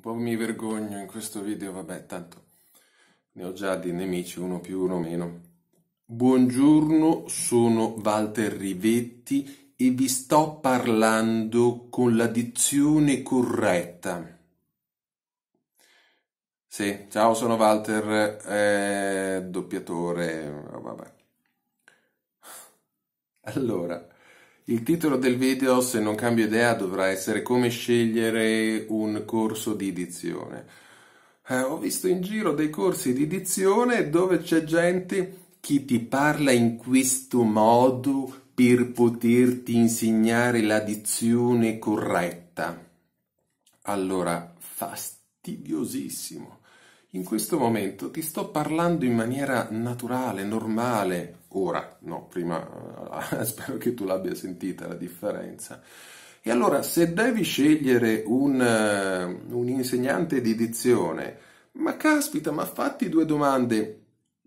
un po' mi vergogno in questo video, vabbè, tanto ne ho già di nemici, uno più, uno meno. Buongiorno, sono Walter Rivetti e vi sto parlando con la dizione corretta. Sì, ciao, sono Walter, eh, doppiatore, vabbè. Allora... Il titolo del video, se non cambio idea, dovrà essere come scegliere un corso di dizione. Eh, ho visto in giro dei corsi di dizione dove c'è gente che ti parla in questo modo per poterti insegnare la dizione corretta. Allora, fastidiosissimo in questo momento ti sto parlando in maniera naturale, normale, ora, no, prima eh, spero che tu l'abbia sentita la differenza. E allora se devi scegliere un, eh, un insegnante di dizione, ma caspita, ma fatti due domande.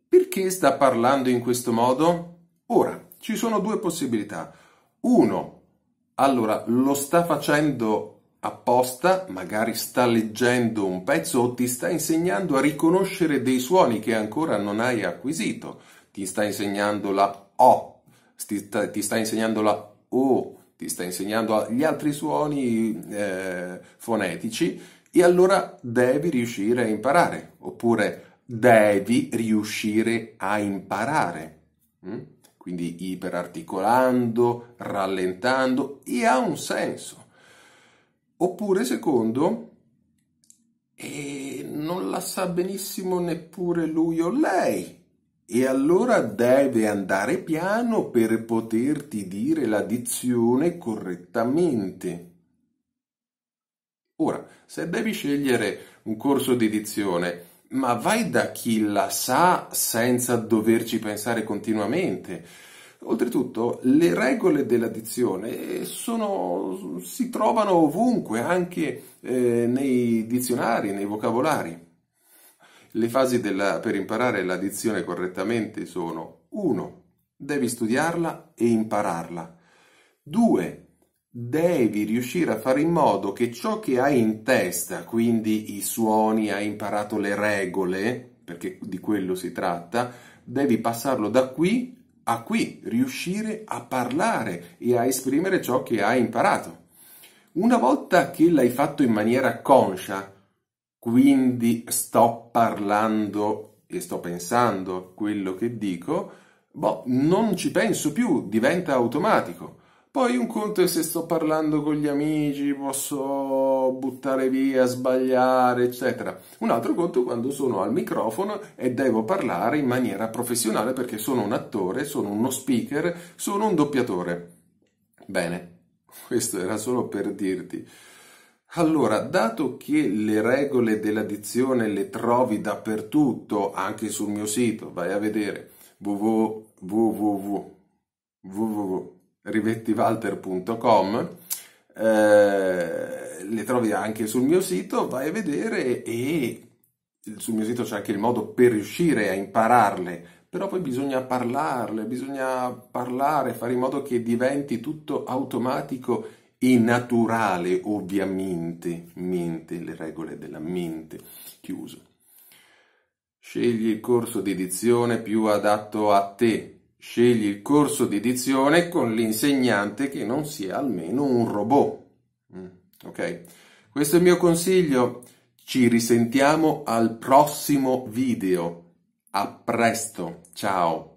Perché sta parlando in questo modo? Ora, ci sono due possibilità. Uno, allora lo sta facendo apposta, magari sta leggendo un pezzo o ti sta insegnando a riconoscere dei suoni che ancora non hai acquisito, ti sta insegnando la O, ti sta, ti sta insegnando la O, ti sta insegnando gli altri suoni eh, fonetici e allora devi riuscire a imparare, oppure devi riuscire a imparare. Hm? Quindi iperarticolando, rallentando e ha un senso. Oppure, secondo, e non la sa benissimo neppure lui o lei. E allora deve andare piano per poterti dire la dizione correttamente. Ora, se devi scegliere un corso di dizione, ma vai da chi la sa senza doverci pensare continuamente Oltretutto, le regole dell'addizione eh, sono, si trovano ovunque, anche eh, nei dizionari, nei vocabolari. Le fasi della, per imparare l'addizione correttamente sono 1. Devi studiarla e impararla. 2. Devi riuscire a fare in modo che ciò che hai in testa, quindi i suoni, hai imparato le regole, perché di quello si tratta, devi passarlo da qui a qui, riuscire a parlare e a esprimere ciò che hai imparato. Una volta che l'hai fatto in maniera conscia, quindi sto parlando e sto pensando quello che dico, boh, non ci penso più, diventa automatico. Poi un conto è se sto parlando con gli amici, posso buttare via, sbagliare, eccetera. Un altro conto è quando sono al microfono e devo parlare in maniera professionale perché sono un attore, sono uno speaker, sono un doppiatore. Bene, questo era solo per dirti. Allora, dato che le regole dell'addizione le trovi dappertutto, anche sul mio sito, vai a vedere www, www rivettivalter.com eh, le trovi anche sul mio sito, vai a vedere e sul mio sito c'è anche il modo per riuscire a impararle, però poi bisogna parlarle, bisogna parlare, fare in modo che diventi tutto automatico e naturale, ovviamente, mente, le regole della mente, chiuso. Scegli il corso di edizione più adatto a te, Scegli il corso di dizione con l'insegnante che non sia almeno un robot. Mm, ok, questo è il mio consiglio. Ci risentiamo al prossimo video. A presto, ciao!